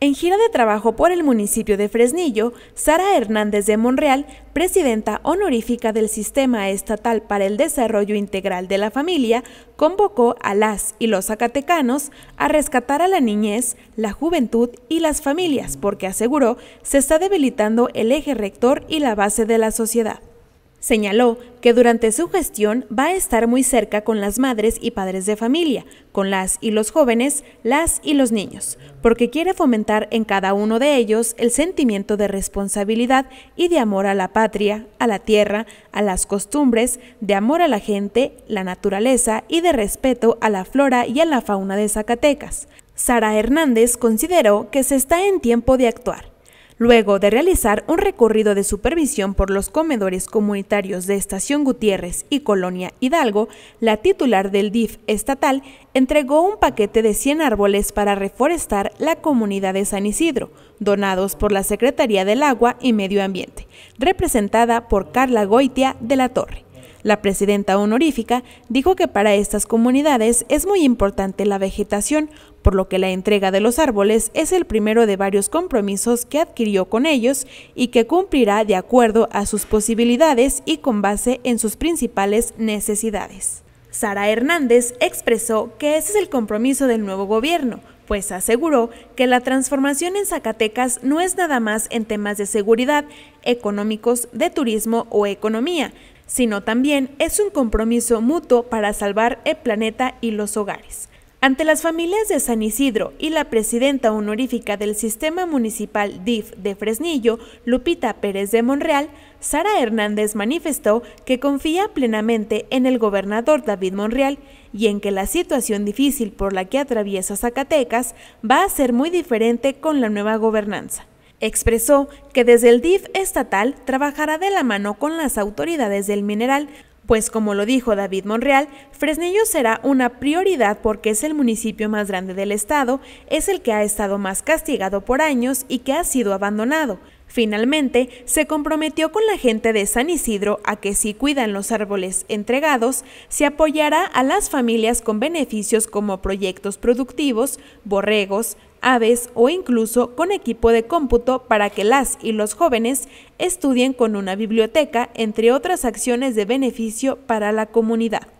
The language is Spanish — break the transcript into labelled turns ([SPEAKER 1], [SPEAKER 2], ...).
[SPEAKER 1] En gira de trabajo por el municipio de Fresnillo, Sara Hernández de Monreal, presidenta honorífica del Sistema Estatal para el Desarrollo Integral de la Familia, convocó a las y los zacatecanos a rescatar a la niñez, la juventud y las familias porque aseguró se está debilitando el eje rector y la base de la sociedad. Señaló que durante su gestión va a estar muy cerca con las madres y padres de familia, con las y los jóvenes, las y los niños, porque quiere fomentar en cada uno de ellos el sentimiento de responsabilidad y de amor a la patria, a la tierra, a las costumbres, de amor a la gente, la naturaleza y de respeto a la flora y a la fauna de Zacatecas. Sara Hernández consideró que se está en tiempo de actuar Luego de realizar un recorrido de supervisión por los comedores comunitarios de Estación Gutiérrez y Colonia Hidalgo, la titular del DIF estatal entregó un paquete de 100 árboles para reforestar la comunidad de San Isidro, donados por la Secretaría del Agua y Medio Ambiente, representada por Carla Goitia de la Torre. La presidenta honorífica dijo que para estas comunidades es muy importante la vegetación, por lo que la entrega de los árboles es el primero de varios compromisos que adquirió con ellos y que cumplirá de acuerdo a sus posibilidades y con base en sus principales necesidades. Sara Hernández expresó que ese es el compromiso del nuevo gobierno, pues aseguró que la transformación en Zacatecas no es nada más en temas de seguridad, económicos, de turismo o economía, sino también es un compromiso mutuo para salvar el planeta y los hogares. Ante las familias de San Isidro y la presidenta honorífica del Sistema Municipal DIF de Fresnillo, Lupita Pérez de Monreal, Sara Hernández manifestó que confía plenamente en el gobernador David Monreal y en que la situación difícil por la que atraviesa Zacatecas va a ser muy diferente con la nueva gobernanza. Expresó que desde el DIF estatal trabajará de la mano con las autoridades del mineral, pues como lo dijo David Monreal, Fresnillo será una prioridad porque es el municipio más grande del estado, es el que ha estado más castigado por años y que ha sido abandonado. Finalmente, se comprometió con la gente de San Isidro a que si cuidan los árboles entregados, se apoyará a las familias con beneficios como proyectos productivos, borregos, aves o incluso con equipo de cómputo para que las y los jóvenes estudien con una biblioteca, entre otras acciones de beneficio para la comunidad.